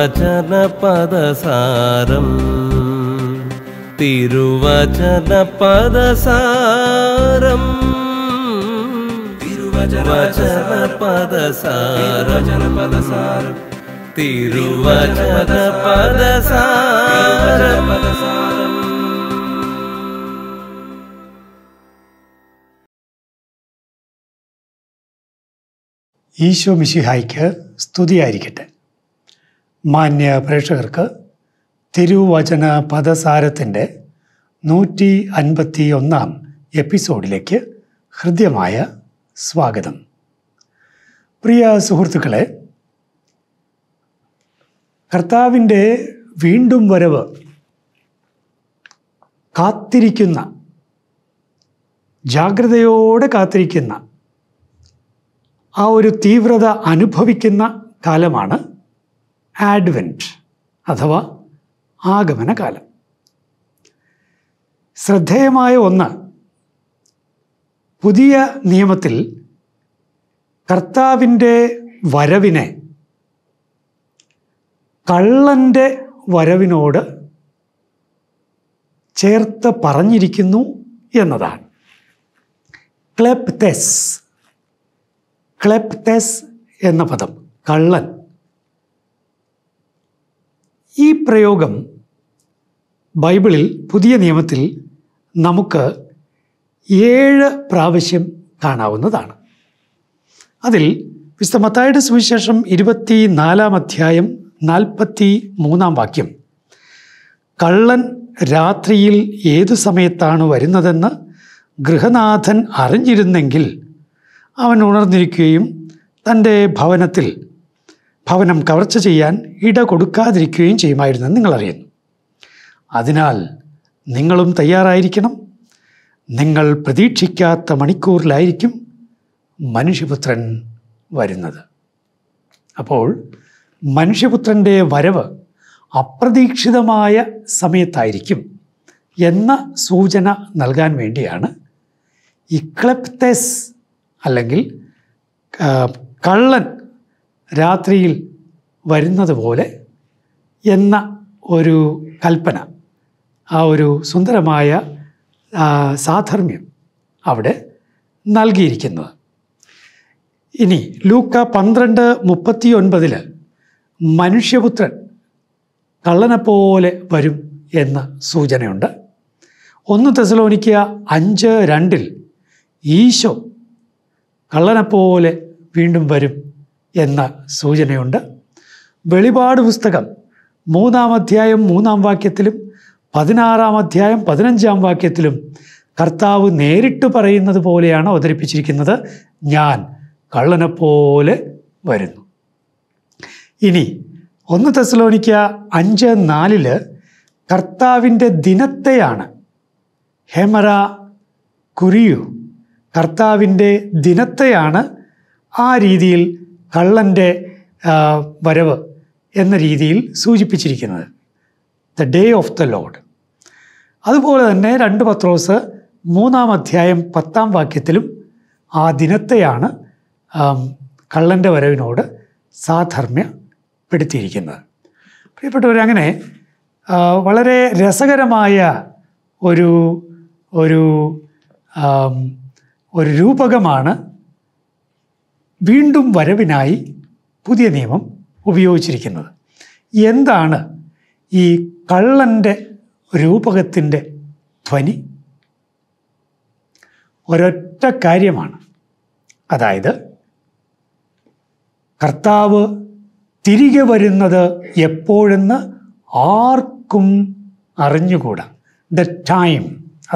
തിരുവചന പദസാരം തിരുവചന പദസാരം തിരുവചന പദസാരം തിരുവചന പദസാരം ഈശോ മിശിഹായ്ക്ക് സ്തുതിയായിരിക്കട്ടെ മാന്യ പ്രേക്ഷകർക്ക് തിരുവചന പദസാരത്തിൻ്റെ നൂറ്റി അൻപത്തി ഒന്നാം എപ്പിസോഡിലേക്ക് ഹൃദ്യമായ സ്വാഗതം പ്രിയ സുഹൃത്തുക്കളെ കർത്താവിൻ്റെ വീണ്ടും വരവ് കാത്തിരിക്കുന്ന ജാഗ്രതയോടെ കാത്തിരിക്കുന്ന ആ ഒരു തീവ്രത അനുഭവിക്കുന്ന കാലമാണ് ആഡ്വെൻറ്റ് അഥവാ ആഗമനകാലം ശ്രദ്ധേയമായ ഒന്ന് പുതിയ നിയമത്തിൽ കർത്താവിൻ്റെ വരവിനെ കള്ളൻ്റെ വരവിനോട് ചേർത്ത് പറഞ്ഞിരിക്കുന്നു എന്നതാണ് ക്ലെപ്തെസ് ക്ലെപ്തെസ് എന്ന പദം കള്ളൻ ഈ പ്രയോഗം ബൈബിളിൽ പുതിയ നിയമത്തിൽ നമുക്ക് ഏഴ് പ്രാവശ്യം കാണാവുന്നതാണ് അതിൽ വിശുദ്ധ സുവിശേഷം ഇരുപത്തി നാലാം അധ്യായം നാൽപ്പത്തി മൂന്നാം വാക്യം കള്ളൻ രാത്രിയിൽ ഏതു സമയത്താണ് വരുന്നതെന്ന് ഗൃഹനാഥൻ അറിഞ്ഞിരുന്നെങ്കിൽ അവൻ ഉണർന്നിരിക്കുകയും തൻ്റെ ഭവനത്തിൽ ഭവനം കവർച്ച ചെയ്യാൻ ഇട കൊടുക്കാതിരിക്കുകയും ചെയ്യുമായിരുന്നെന്ന് നിങ്ങളറിയുന്നു അതിനാൽ നിങ്ങളും തയ്യാറായിരിക്കണം നിങ്ങൾ പ്രതീക്ഷിക്കാത്ത മണിക്കൂറിലായിരിക്കും മനുഷ്യപുത്രൻ വരുന്നത് അപ്പോൾ മനുഷ്യപുത്രൻ്റെ വരവ് അപ്രതീക്ഷിതമായ സമയത്തായിരിക്കും എന്ന സൂചന നൽകാൻ വേണ്ടിയാണ് ഇക്ലപ്തെസ് അല്ലെങ്കിൽ കള്ളൻ രാത്രിയിൽ വരുന്നത് പോലെ എന്ന ഒരു കൽപ്പന ആ ഒരു സുന്ദരമായ സാധർമ്മ്യം അവിടെ നൽകിയിരിക്കുന്നത് ഇനി ലൂക്ക പന്ത്രണ്ട് മുപ്പത്തി ഒൻപതിൽ മനുഷ്യപുത്രൻ കള്ളനെപ്പോലെ വരും എന്ന സൂചനയുണ്ട് ഒന്ന് തെസലോനിക്കുക അഞ്ച് രണ്ടിൽ ഈശോ കള്ളനെപ്പോലെ വീണ്ടും വരും എന്ന സൂചനയുണ്ട് വെളിപാട് പുസ്തകം മൂന്നാം അധ്യായം മൂന്നാം വാക്യത്തിലും പതിനാറാം അധ്യായം പതിനഞ്ചാം വാക്യത്തിലും കർത്താവ് നേരിട്ട് പറയുന്നത് പോലെയാണ് അവതരിപ്പിച്ചിരിക്കുന്നത് ഞാൻ കള്ളനെപ്പോലെ വരുന്നു ഇനി ഒന്ന് തെസലോനിക്ക അഞ്ച് നാലില് കർത്താവിൻ്റെ ദിനത്തെയാണ് ഹെമറ കുരിയു കർത്താവിൻ്റെ ദിനത്തെയാണ് ആ രീതിയിൽ കള്ളൻ്റെ വരവ് എന്ന രീതിയിൽ സൂചിപ്പിച്ചിരിക്കുന്നത് the day of the Lord അതുപോലെ തന്നെ രണ്ട് പത്രോസ് മൂന്നാം അധ്യായം പത്താം വാക്യത്തിലും ആ ദിനത്തെയാണ് കള്ളൻ്റെ വരവിനോട് സാധർമ്മ്യപ്പെടുത്തിയിരിക്കുന്നത് പ്രിയപ്പെട്ടവരങ്ങനെ വളരെ രസകരമായ ഒരു ഒരു ഒരു രൂപകമാണ് വീണ്ടും വരവിനായി പുതിയ നിയമം ഉപയോഗിച്ചിരിക്കുന്നത് എന്താണ് ഈ കള്ളൻ്റെ രൂപകത്തിൻ്റെ ധ്വനി ഒരൊറ്റ കാര്യമാണ് അതായത് കർത്താവ് തിരികെ വരുന്നത് എപ്പോഴെന്ന് ആർക്കും അറിഞ്ഞുകൂടാ ദ ടൈം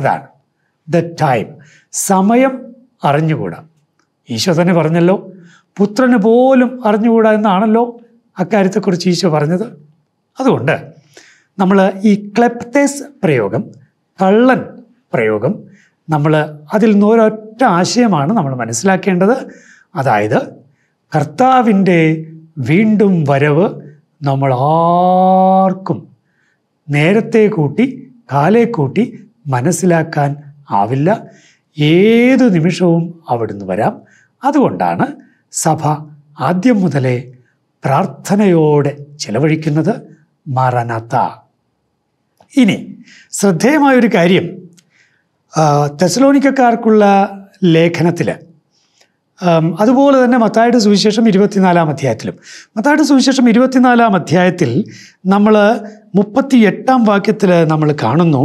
അതാണ് ദ ടൈം സമയം അറിഞ്ഞുകൂടാ ഈശോ തന്നെ പറഞ്ഞല്ലോ പുത്രന് പോലും അറിഞ്ഞുകൂടാ എന്നാണല്ലോ അക്കാര്യത്തെക്കുറിച്ച് ഈശോ പറഞ്ഞത് അതുകൊണ്ട് നമ്മൾ ഈ ക്ലെപ്തേസ് പ്രയോഗം കള്ളൻ പ്രയോഗം നമ്മൾ അതിൽ നിന്ന് ഒരൊറ്റ ആശയമാണ് നമ്മൾ മനസ്സിലാക്കേണ്ടത് അതായത് കർത്താവിൻ്റെ വീണ്ടും വരവ് നമ്മൾ ആർക്കും നേരത്തെ കൂട്ടി കാലെ കൂട്ടി മനസ്സിലാക്കാൻ ആവില്ല ഏതു നിമിഷവും അവിടുന്ന് വരാം അതുകൊണ്ടാണ് സഭ ആദ്യം മുതലേ പ്രാർത്ഥനയോടെ ചെലവഴിക്കുന്നത് മറനത്ത ഇനി ശ്രദ്ധേയമായൊരു കാര്യം തെസലോണിക്കക്കാർക്കുള്ള ലേഖനത്തിൽ അതുപോലെ തന്നെ മത്തായുടെ സുവിശേഷം ഇരുപത്തിനാലാം അധ്യായത്തിലും മത്തായുടെ സുവിശേഷം ഇരുപത്തിനാലാം അധ്യായത്തിൽ നമ്മൾ മുപ്പത്തി എട്ടാം വാക്യത്തിൽ നമ്മൾ കാണുന്നു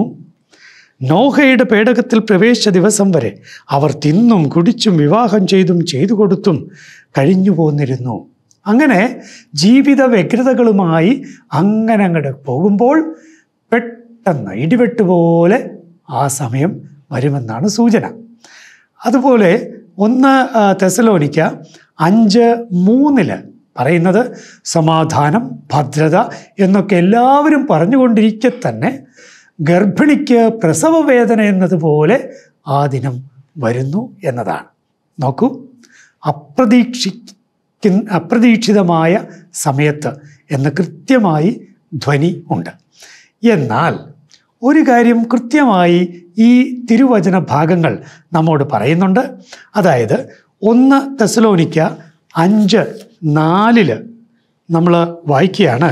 നോഹയുടെ പേടകത്തിൽ പ്രവേശിച്ച ദിവസം വരെ അവർ തിന്നും കുടിച്ചും വിവാഹം ചെയ്തും ചെയ്തു കൊടുത്തും കഴിഞ്ഞു പോന്നിരുന്നു അങ്ങനെ ജീവിത വ്യഗ്രതകളുമായി അങ്ങനെ അങ്ങോട്ട് പോകുമ്പോൾ പെട്ടെന്ന് ഇടിവെട്ടുപോലെ പോലെ ആ സമയം വരുമെന്നാണ് സൂചന അതുപോലെ ഒന്ന് തെസലോനിക്ക അഞ്ച് മൂന്നിൽ പറയുന്നത് സമാധാനം ഭദ്രത എന്നൊക്കെ എല്ലാവരും പറഞ്ഞുകൊണ്ടിരിക്കെ തന്നെ ഗർഭിണിക്ക് പ്രസവ വേദന എന്നതുപോലെ ആ ദിനം വരുന്നു എന്നതാണ് നോക്കൂ അപ്രതീക്ഷിക്കു അപ്രതീക്ഷിതമായ സമയത്ത് എന്ന് കൃത്യമായി ധ്വനി ഉണ്ട് എന്നാൽ ഒരു കാര്യം കൃത്യമായി ഈ തിരുവചന ഭാഗങ്ങൾ നമ്മോട് പറയുന്നുണ്ട് അതായത് ഒന്ന് തെസലോനിക്ക അഞ്ച് നാലിൽ നമ്മൾ വായിക്കുകയാണ്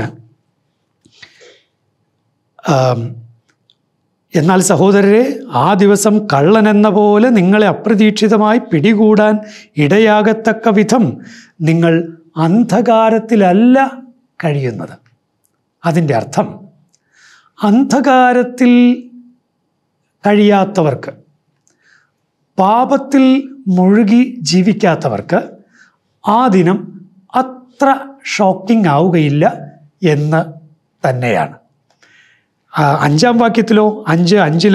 എന്നാൽ സഹോദരരെ ആ ദിവസം കള്ളനെന്ന പോലെ നിങ്ങളെ അപ്രതീക്ഷിതമായി പിടികൂടാൻ ഇടയാകത്തക്ക വിധം നിങ്ങൾ അന്ധകാരത്തിലല്ല കഴിയുന്നത് അതിൻ്റെ അർത്ഥം അന്ധകാരത്തിൽ കഴിയാത്തവർക്ക് പാപത്തിൽ മുഴുകി ജീവിക്കാത്തവർക്ക് ആ ദിനം അത്ര ഷോക്കിംഗ് ആവുകയില്ല എന്ന് തന്നെയാണ് അഞ്ചാം വാക്യത്തിലോ അഞ്ച് അഞ്ചിൽ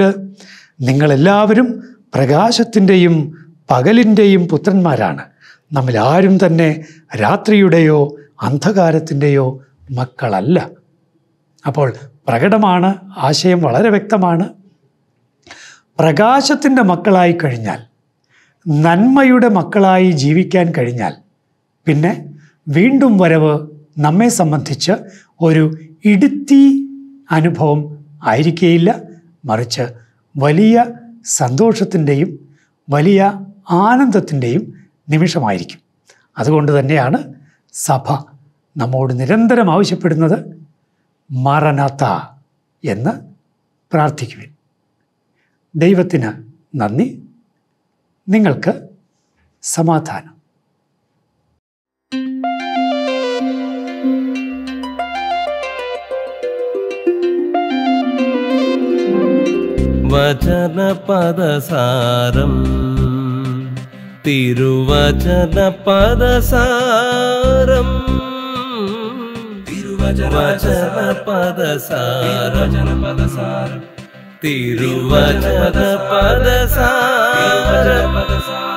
നിങ്ങളെല്ലാവരും പ്രകാശത്തിൻ്റെയും പകലിൻ്റെയും പുത്രന്മാരാണ് നമ്മൾ ആരും തന്നെ രാത്രിയുടെയോ അന്ധകാരത്തിൻ്റെയോ മക്കളല്ല അപ്പോൾ പ്രകടമാണ് ആശയം വളരെ വ്യക്തമാണ് പ്രകാശത്തിൻ്റെ മക്കളായി കഴിഞ്ഞാൽ നന്മയുടെ മക്കളായി ജീവിക്കാൻ കഴിഞ്ഞാൽ പിന്നെ വീണ്ടും വരവ് നമ്മെ സംബന്ധിച്ച് ഒരു ഇടുത്തി അനുഭവം ആയിരിക്കുകയില്ല മറിച്ച് വലിയ സന്തോഷത്തിൻ്റെയും വലിയ ആനന്ദത്തിൻ്റെയും നിമിഷമായിരിക്കും അതുകൊണ്ട് തന്നെയാണ് സഭ നമ്മോട് നിരന്തരം ആവശ്യപ്പെടുന്നത് മറനത്ത എന്ന് പ്രാർത്ഥിക്കുവിൻ ദൈവത്തിന് നന്ദി നിങ്ങൾക്ക് സമാധാനം जनपदसारम् तिरुवचनपदसारम् तिरुवचनवचनपदसारजनपद सार तिरुवचन पदसारपद